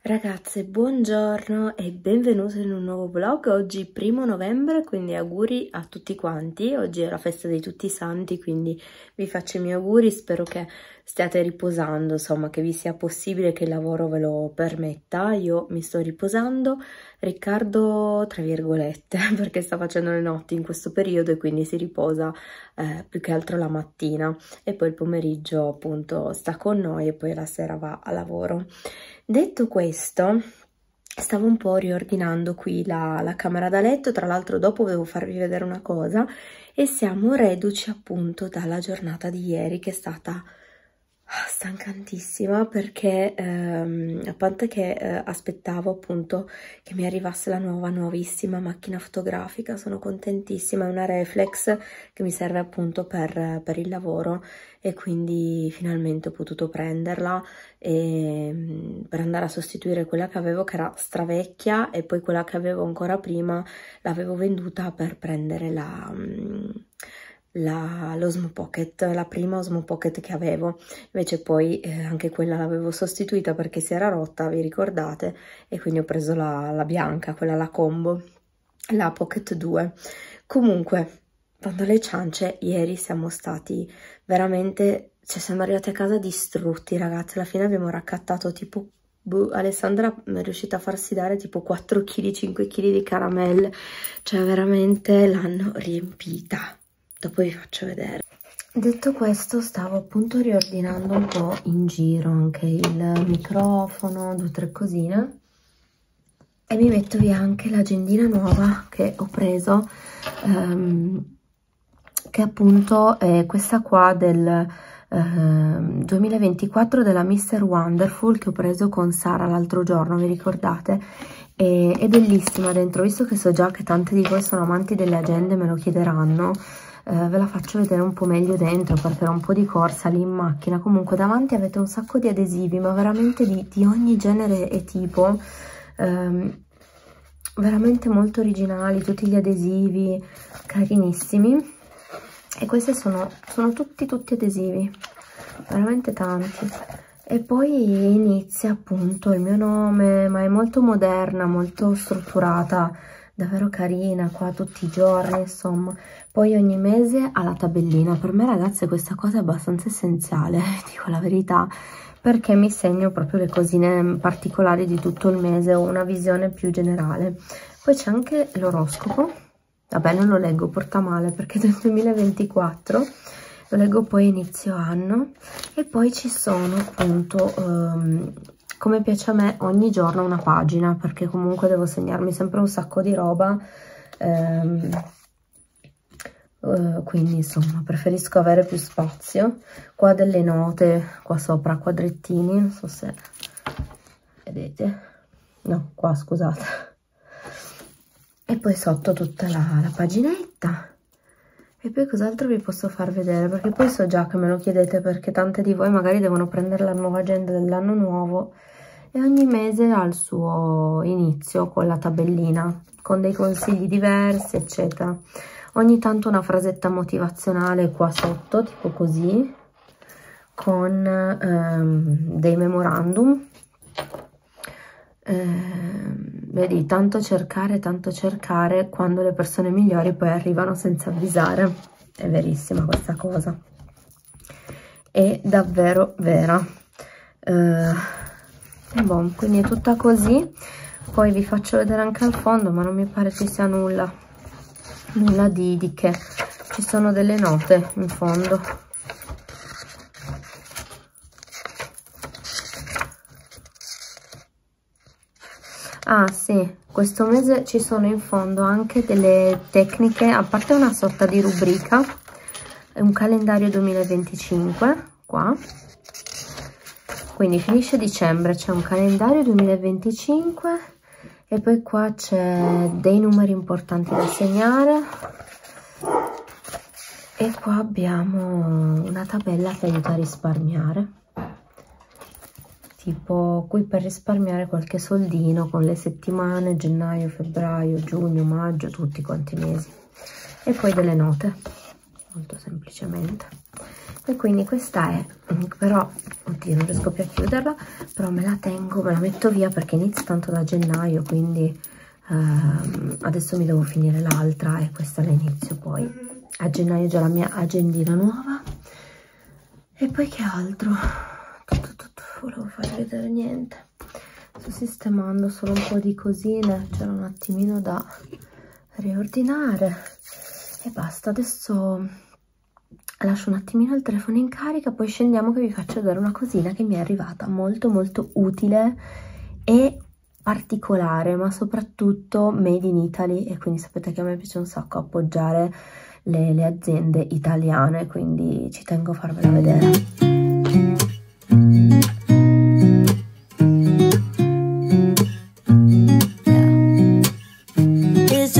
Ragazze, buongiorno e benvenute in un nuovo vlog. Oggi primo novembre, quindi auguri a tutti quanti. Oggi è la festa di tutti i santi, quindi vi faccio i miei auguri. Spero che stiate riposando, insomma, che vi sia possibile che il lavoro ve lo permetta. Io mi sto riposando. Riccardo, tra virgolette, perché sta facendo le notti in questo periodo e quindi si riposa eh, più che altro la mattina. E poi il pomeriggio, appunto, sta con noi e poi la sera va a lavoro. Detto questo, stavo un po' riordinando qui la, la camera da letto, tra l'altro dopo devo farvi vedere una cosa, e siamo reduci appunto dalla giornata di ieri che è stata stancantissima perché ehm, a parte che eh, aspettavo appunto che mi arrivasse la nuova nuovissima macchina fotografica sono contentissima è una reflex che mi serve appunto per, per il lavoro e quindi finalmente ho potuto prenderla e, mm, per andare a sostituire quella che avevo che era stravecchia e poi quella che avevo ancora prima l'avevo venduta per prendere la mm, la, l'Osmo Pocket, la prima Osmo Pocket che avevo, invece poi eh, anche quella l'avevo sostituita perché si era rotta, vi ricordate, e quindi ho preso la, la bianca, quella la combo, la Pocket 2. Comunque, quando le ciance, ieri siamo stati veramente, cioè siamo arrivati a casa distrutti ragazzi, alla fine abbiamo raccattato tipo boh, Alessandra è riuscita a farsi dare tipo 4 kg, 5 kg di caramelle, cioè veramente l'hanno riempita dopo vi faccio vedere detto questo stavo appunto riordinando un po' in giro anche il microfono due o tre cosine e mi metto via anche l'agendina nuova che ho preso ehm, che appunto è questa qua del ehm, Uh, 2024 della Mr. Wonderful che ho preso con Sara l'altro giorno, vi ricordate? E, è bellissima dentro, visto che so già che tante di voi sono amanti delle agende me lo chiederanno, eh, ve la faccio vedere un po' meglio dentro perché ho un po' di corsa lì in macchina comunque davanti avete un sacco di adesivi ma veramente di, di ogni genere e tipo ehm, veramente molto originali tutti gli adesivi carinissimi e questi sono, sono tutti tutti adesivi veramente tanti e poi inizia appunto il mio nome ma è molto moderna molto strutturata davvero carina qua tutti i giorni insomma poi ogni mese ha la tabellina per me ragazze questa cosa è abbastanza essenziale dico la verità perché mi segno proprio le cosine particolari di tutto il mese ho una visione più generale poi c'è anche l'oroscopo vabbè non lo leggo porta male perché è del 2024 lo leggo poi inizio anno e poi ci sono appunto um, come piace a me ogni giorno una pagina perché comunque devo segnarmi sempre un sacco di roba ehm, eh, quindi insomma preferisco avere più spazio qua delle note qua sopra quadrettini non so se vedete no qua scusate e poi sotto tutta la, la paginetta e poi cos'altro vi posso far vedere perché poi so già che me lo chiedete perché tante di voi magari devono prendere la nuova agenda dell'anno nuovo e ogni mese ha il suo inizio con la tabellina con dei consigli diversi eccetera ogni tanto una frasetta motivazionale qua sotto tipo così con ehm, dei memorandum eh, vedi, tanto cercare, tanto cercare, quando le persone migliori poi arrivano senza avvisare, è verissima questa cosa, è davvero vera. Eh, e boh, quindi è tutta così, poi vi faccio vedere anche al fondo, ma non mi pare ci sia nulla, nulla di, di che, ci sono delle note in fondo Ah sì, questo mese ci sono in fondo anche delle tecniche, a parte una sorta di rubrica, un calendario 2025, qua. Quindi finisce dicembre, c'è un calendario 2025 e poi qua c'è dei numeri importanti da segnare. E qua abbiamo una tabella che aiuta a risparmiare tipo qui per risparmiare qualche soldino con le settimane gennaio, febbraio, giugno, maggio, tutti quanti i mesi e poi delle note molto semplicemente e quindi questa è però oddio non riesco più a chiuderla però me la tengo me la metto via perché inizia tanto da gennaio quindi ehm, adesso mi devo finire l'altra e questa la inizio poi a gennaio già la mia agendina nuova e poi che altro volevo farvi vedere niente sto sistemando solo un po' di cosine c'era un attimino da riordinare e basta adesso lascio un attimino il telefono in carica poi scendiamo che vi faccio vedere una cosina che mi è arrivata molto molto utile e particolare ma soprattutto made in Italy e quindi sapete che a me piace un sacco appoggiare le, le aziende italiane quindi ci tengo a farvela vedere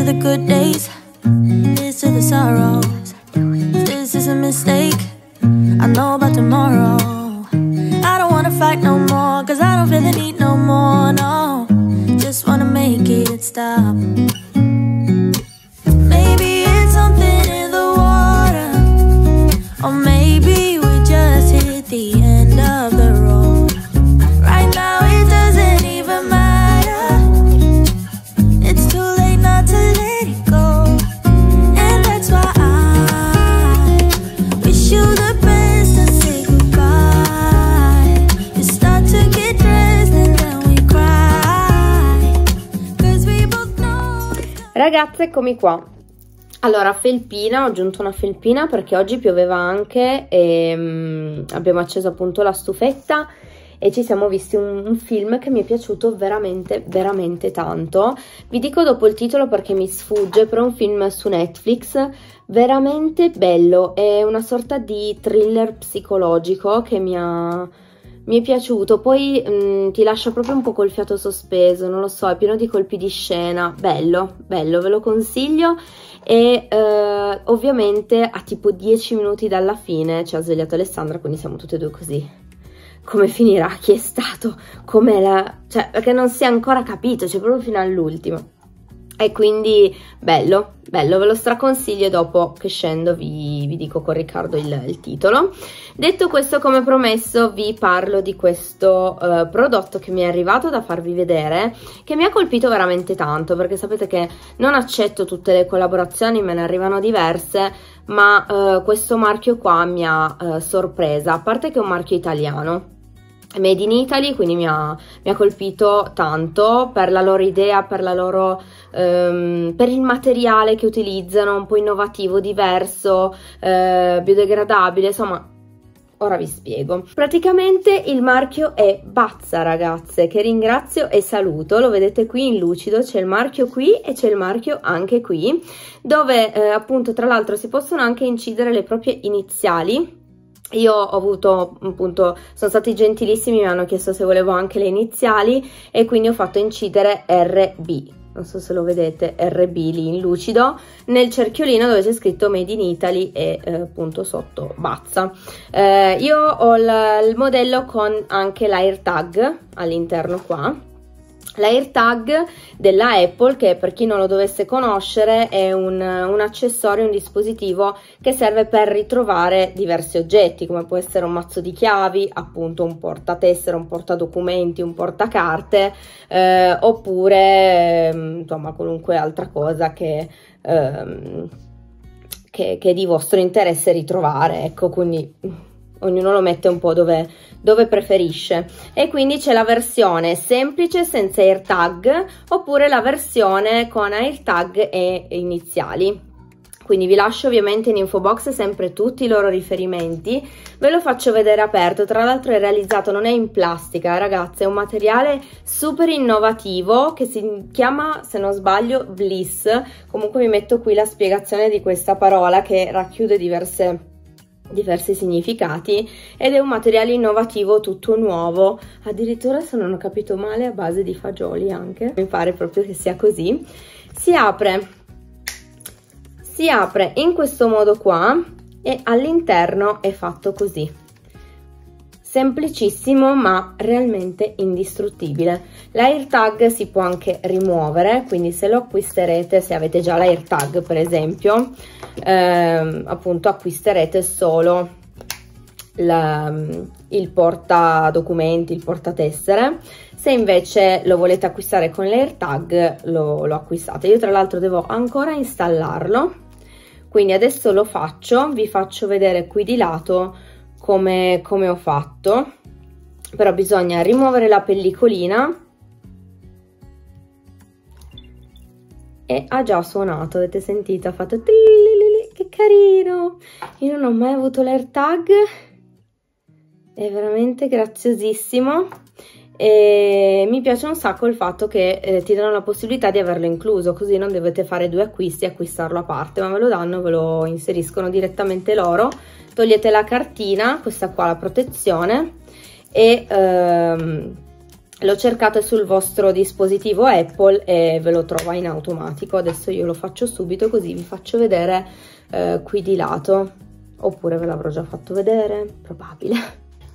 the good days this to the sorrows This is a mistake I know about tomorrow I don't wanna fight no more Cause I don't feel the need no more, no Just wanna make it stop Ragazze, eccomi qua. Allora, felpina, ho aggiunto una felpina perché oggi pioveva anche e um, abbiamo acceso appunto la stufetta e ci siamo visti un, un, film che mi è piaciuto veramente veramente tanto vi dico dopo il titolo perché mi sfugge però è un film su Netflix veramente bello è una sorta di thriller psicologico che mi ha mi è piaciuto, poi mh, mm, ti lascia proprio un po' col fiato sospeso, non lo so, è pieno di colpi di scena, bello, bello, ve lo consiglio e eh, ovviamente a tipo 10 minuti dalla fine ci ha svegliato Alessandra, quindi siamo tutte e due così. Come finirà? Chi è stato? Com'è la... cioè, perché non si è ancora capito, c'è cioè proprio fino all'ultimo e quindi bello, bello, ve lo straconsiglio dopo che scendo vi, vi dico con Riccardo il, il, titolo. Detto questo come promesso vi parlo di questo eh, prodotto che mi è arrivato da farvi vedere che mi ha colpito veramente tanto perché sapete che non accetto tutte le collaborazioni, me ne arrivano diverse ma eh, questo marchio qua mi ha eh, sorpresa, a parte che è un marchio italiano made in Italy, quindi mi ha, mi ha, colpito tanto per la loro idea, per la loro ehm, per il materiale che utilizzano, un po' innovativo, diverso, eh, biodegradabile, insomma Ora vi spiego. Praticamente il marchio è Bazza ragazze, che ringrazio e saluto. Lo vedete qui in lucido, c'è il marchio qui e c'è il marchio anche qui, dove eh, appunto tra l'altro si possono anche incidere le proprie iniziali io ho avuto appunto, sono stati gentilissimi, mi hanno chiesto se volevo anche le iniziali e quindi ho fatto incidere RB, non so se lo vedete, RB lì in lucido, nel cerchiolino dove c'è scritto Made in Italy e eh, appunto sotto Bazza. Eh, io ho il, il modello con anche l'air tag all'interno qua, L'AirTag della Apple, che per chi non lo dovesse conoscere è un, un, accessorio, un dispositivo che serve per ritrovare diversi oggetti, come può essere un mazzo di chiavi, appunto un portatessere, un portadocumenti, un portacarte, eh, oppure ehm, insomma qualunque altra cosa che... Ehm, che, che è di vostro interesse ritrovare, ecco, quindi ognuno lo mette un po' dove, dove preferisce e quindi c'è la versione semplice senza AirTag oppure la versione con AirTag e iniziali quindi vi lascio ovviamente in info box sempre tutti i loro riferimenti ve lo faccio vedere aperto tra l'altro è realizzato non è in plastica ragazzi è un materiale super innovativo che si chiama se non sbaglio bliss comunque vi metto qui la spiegazione di questa parola che racchiude diverse diversi significati ed è un materiale innovativo tutto nuovo addirittura se non ho capito male a base di fagioli anche mi pare proprio che sia così si apre si apre in questo modo qua e all'interno è fatto così semplicissimo ma realmente indistruttibile. L'AirTag si può anche rimuovere, quindi se lo acquisterete, se avete già l'AirTag per esempio, ehm, appunto acquisterete solo la, il porta documenti, il porta tessere. Se invece lo volete acquistare con l'AirTag lo, lo acquistate. Io tra l'altro devo ancora installarlo, quindi adesso lo faccio, vi faccio vedere qui di lato come, come ho fatto però bisogna rimuovere la pellicolina e ha già suonato, avete sentito? Ha fatto che carino! Io non ho mai avuto l'AirTag, è veramente graziosissimo e mi piace un sacco il fatto che eh, ti danno la possibilità di averlo incluso, così non dovete fare due acquisti e acquistarlo a parte, ma ve lo danno, ve lo inseriscono direttamente loro togliete la cartina, questa qua la protezione e ehm, lo cercate sul vostro dispositivo Apple e ve lo trova in automatico. Adesso io lo faccio subito così vi faccio vedere eh, qui di lato, oppure ve l'avrò già fatto vedere, probabile.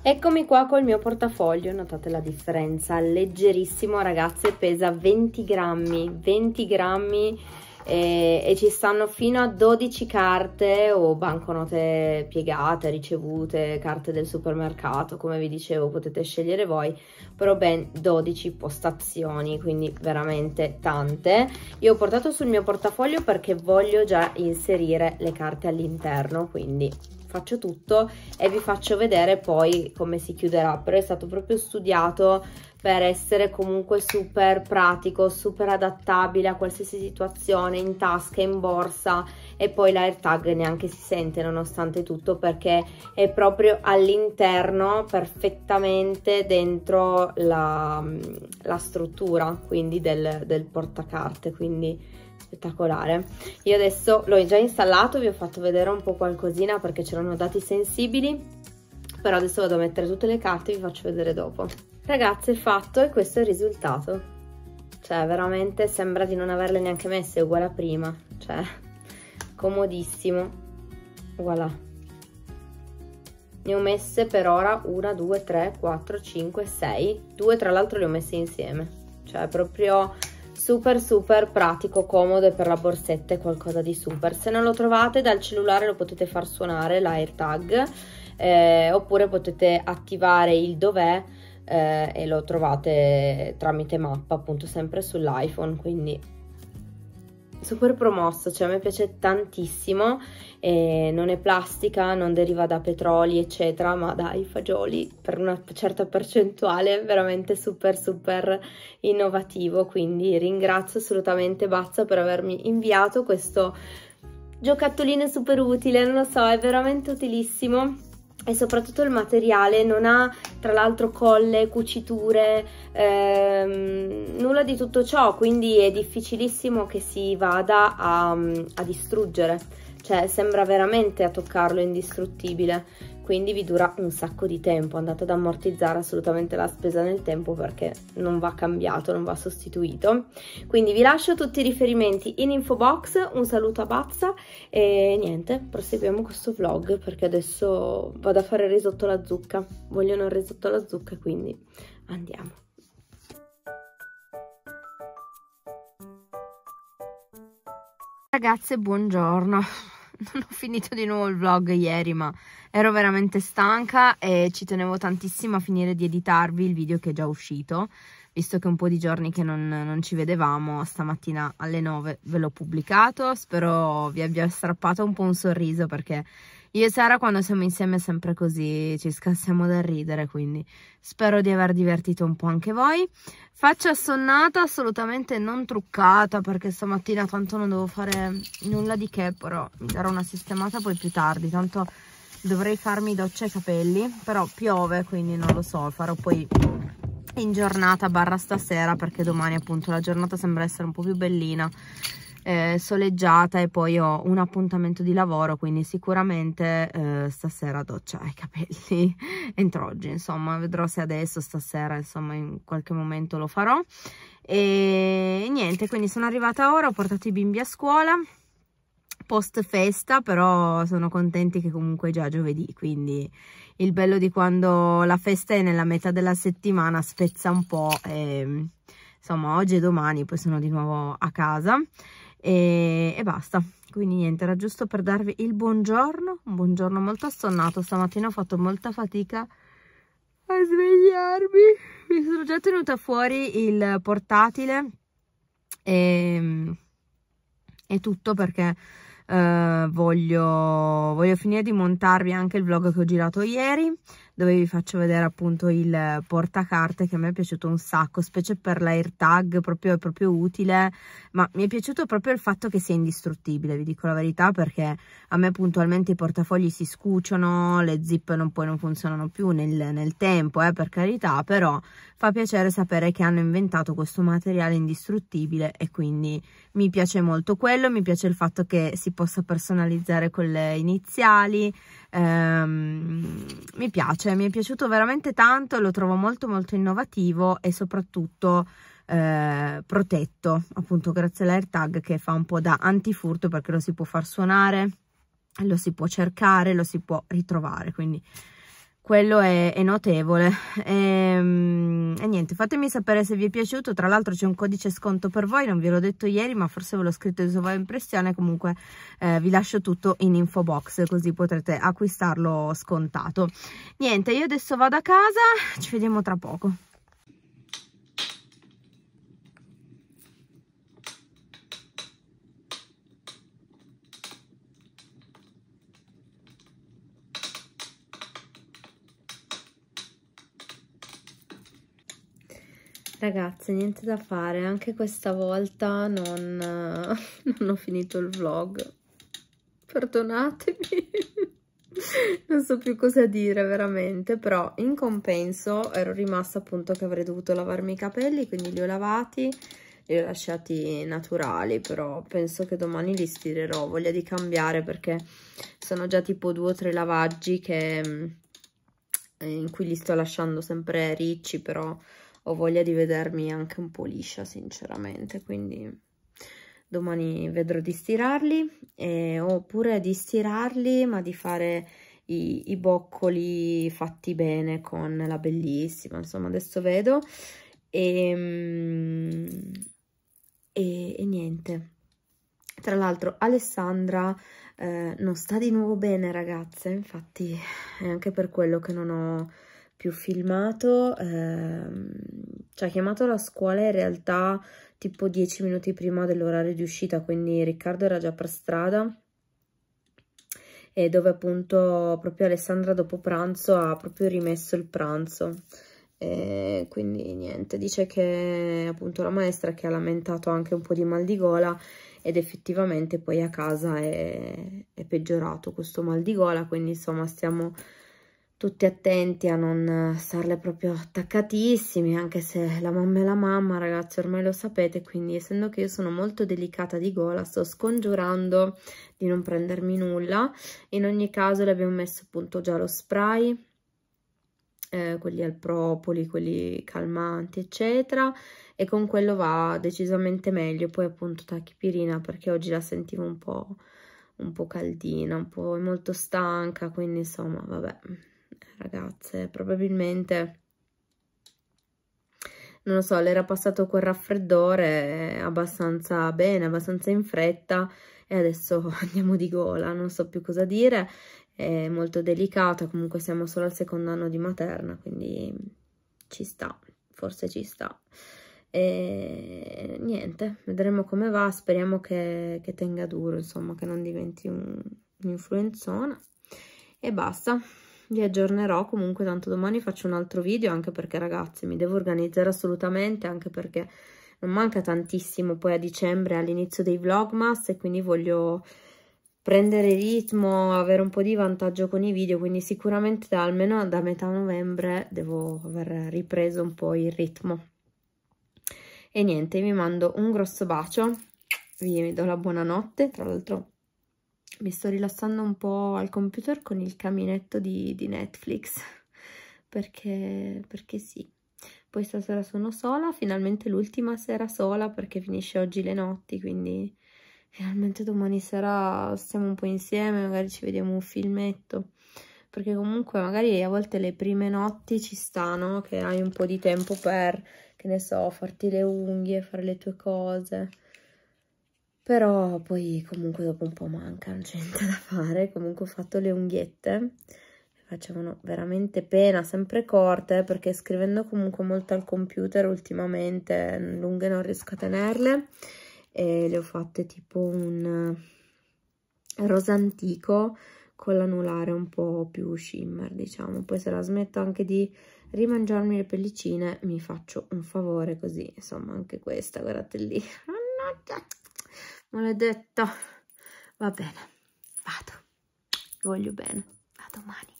Eccomi qua col mio portafoglio, notate la differenza, leggerissimo ragazze, pesa 20 grammi, 20 grammi e, e, ci stanno fino a 12 carte o banconote piegate, ricevute, carte del supermercato, come vi dicevo potete scegliere voi, però ben 12 postazioni, quindi veramente tante. Io ho portato sul mio portafoglio perché voglio già inserire le carte all'interno, quindi faccio tutto e vi faccio vedere poi come si chiuderà però è stato proprio studiato per essere comunque super pratico, super adattabile a qualsiasi situazione, in tasca, in borsa e poi l'AirTag neanche si sente nonostante tutto perché è proprio all'interno perfettamente dentro la, la struttura quindi del, del portacarte quindi spettacolare io adesso l'ho già installato vi ho fatto vedere un po' qualcosina perché c'erano dati sensibili però adesso vado a mettere tutte le carte e vi faccio vedere dopo Ragazze è fatto e questo è il risultato. Cioè veramente sembra di non averle neanche messe uguale a prima. Cioè comodissimo. Voilà. Ne ho messe per ora 1, 2, 3, 4, 5, 6. Due tra l'altro le ho messe insieme. Cioè proprio super super pratico, comodo e per la borsetta è qualcosa di super. Se non lo trovate dal cellulare lo potete far suonare l'AirTag eh, oppure potete attivare il dov'è eh, e lo trovate tramite mappa appunto sempre sull'iPhone quindi super promosso cioè a me piace tantissimo eh, non è plastica non deriva da petroli eccetera ma dai fagioli per una certa percentuale veramente super super innovativo quindi ringrazio assolutamente Bazza per avermi inviato questo giocattolino super utile non lo so è veramente utilissimo e soprattutto il materiale non ha tra l'altro colle, cuciture, ehm, nulla di tutto ciò, quindi è difficilissimo che si vada a, a distruggere, cioè sembra veramente a toccarlo indistruttibile quindi vi dura un sacco di tempo, andate ad ammortizzare assolutamente la spesa nel tempo perché non va cambiato, non va sostituito. Quindi vi lascio tutti i riferimenti in info box, un saluto a Bazza e niente, proseguiamo questo vlog perché adesso vado a fare il risotto alla zucca, vogliono il risotto alla zucca quindi andiamo. Ragazze, buongiorno. non ho finito di nuovo il vlog ieri ma ero veramente stanca e ci tenevo tantissimo a finire di editarvi il video che è già uscito visto che un po' di giorni che non, non ci vedevamo stamattina alle 9 ve l'ho pubblicato spero vi abbia strappato un po' un sorriso perché io e Sara quando siamo insieme è sempre così, ci scassiamo da ridere, quindi spero di aver divertito un po' anche voi. Faccia assonnata, assolutamente non truccata, perché stamattina tanto non devo fare nulla di che, però mi darò una sistemata poi più tardi, tanto dovrei farmi doccia e capelli, però piove, quindi non lo so, farò poi in giornata barra stasera, perché domani appunto la giornata sembra essere un po' più bellina eh, soleggiata e poi ho un appuntamento di lavoro quindi sicuramente eh, stasera doccia ai capelli entro oggi insomma vedrò se adesso stasera insomma in qualche momento lo farò e niente quindi sono arrivata ora ho portato i bimbi a scuola post festa però sono contenti che comunque è già giovedì quindi il bello di quando la festa è nella metà della settimana spezza un po' e, insomma oggi e domani poi sono di nuovo a casa e, e basta quindi niente era giusto per darvi il buongiorno un buongiorno molto assonnato stamattina ho fatto molta fatica a svegliarmi mi sono già tenuta fuori il portatile e, e tutto perché eh, voglio, voglio finire di montarvi anche il vlog che ho girato ieri dove vi faccio vedere appunto il portacarte che a me è piaciuto un sacco, specie per l'AirTag, proprio, proprio utile, ma mi è piaciuto proprio il fatto che sia indistruttibile, vi dico la verità, perché a me puntualmente i portafogli si scuciono, le zip non, poi non funzionano più nel, nel tempo, eh, per carità, però fa piacere sapere che hanno inventato questo materiale indistruttibile e quindi mi piace molto quello, mi piace il fatto che si possa personalizzare con le iniziali, ehm, mi piace piace, cioè, mi è piaciuto veramente tanto, lo trovo molto molto innovativo e soprattutto eh, protetto, appunto grazie all'AirTag che fa un po' da antifurto perché lo si può far suonare, lo si può cercare, lo si può ritrovare, quindi quello è, è notevole e, ehm, e, niente fatemi sapere se vi è piaciuto tra l'altro c'è un codice sconto per voi non ve l'ho detto ieri ma forse ve l'ho scritto su sua impressione comunque eh, vi lascio tutto in info box così potrete acquistarlo scontato niente io adesso vado a casa ci vediamo tra poco Ragazzi, niente da fare, anche questa volta non, eh, non ho finito il vlog. Perdonatemi, non so più cosa dire veramente, però in compenso ero rimasta appunto che avrei dovuto lavarmi i capelli, quindi li ho lavati, li ho lasciati naturali, però penso che domani li stirerò, voglia di cambiare perché sono già tipo due o tre lavaggi che, mm, in cui li sto lasciando sempre ricci, però ho voglia di vedermi anche un po' liscia sinceramente quindi domani vedrò di stirarli eh, oppure di stirarli ma di fare i, i, boccoli fatti bene con la bellissima insomma adesso vedo e, ehm, e, e niente tra l'altro Alessandra eh, non sta di nuovo bene ragazze infatti è anche per quello che non ho più filmato, ehm, ci ha chiamato la scuola in realtà tipo dieci minuti prima dell'orario di uscita, quindi Riccardo era già per strada e dove appunto proprio Alessandra dopo pranzo ha proprio rimesso il pranzo. E quindi niente, dice che appunto la maestra che ha lamentato anche un po' di mal di gola ed effettivamente poi a casa è, è peggiorato questo mal di gola, quindi insomma stiamo tutti attenti a non eh, starle proprio attaccatissimi, anche se la mamma è la mamma, ragazzi, ormai lo sapete, quindi essendo che io sono molto delicata di gola, sto scongiurando di non prendermi nulla. In ogni caso le abbiamo messo appunto già lo spray, eh, quelli al propoli, quelli calmanti, eccetera, e con quello va decisamente meglio. Poi appunto tachipirina, perché oggi la sentivo un po', un po' caldina, un po' molto stanca, quindi insomma, vabbè ragazze, probabilmente non lo so, le era passato quel raffreddore eh, abbastanza bene, abbastanza in fretta e adesso andiamo di gola, non so più cosa dire, è molto delicata, comunque siamo solo al secondo anno di materna, quindi ci sta, forse ci sta. E niente, vedremo come va, speriamo che, che tenga duro, insomma, che non diventi un'influenzona un e basta vi aggiornerò comunque tanto domani faccio un altro video anche perché ragazzi mi devo organizzare assolutamente anche perché non manca tantissimo poi a dicembre all'inizio dei vlogmas e quindi voglio prendere ritmo, avere un po' di vantaggio con i video, quindi sicuramente da, almeno da metà novembre devo aver ripreso un po' il ritmo. E niente, vi mando un grosso bacio, vi do la buonanotte, tra l'altro mi sto rilassando un po' al computer con il caminetto di, di Netflix perché, perché sì poi stasera sono sola, finalmente l'ultima sera sola perché finisce oggi le notti quindi finalmente domani sera stiamo un po' insieme magari ci vediamo un filmetto perché comunque magari a volte le prime notti ci stanno che hai un po' di tempo per che ne so, farti le unghie, fare le tue cose però poi comunque dopo un po' manca, non c'è niente da fare, comunque ho fatto le unghiette, facevano veramente pena, sempre corte, perché scrivendo comunque molto al computer ultimamente lunghe non riesco a tenerle, e le ho fatte tipo un eh, rosa antico con l'anulare un po' più shimmer, diciamo, poi se la smetto anche di rimangiarmi le pellicine mi faccio un favore così, insomma anche questa, guardate lì, mannaggia! maledetta va bene vado voglio bene a domani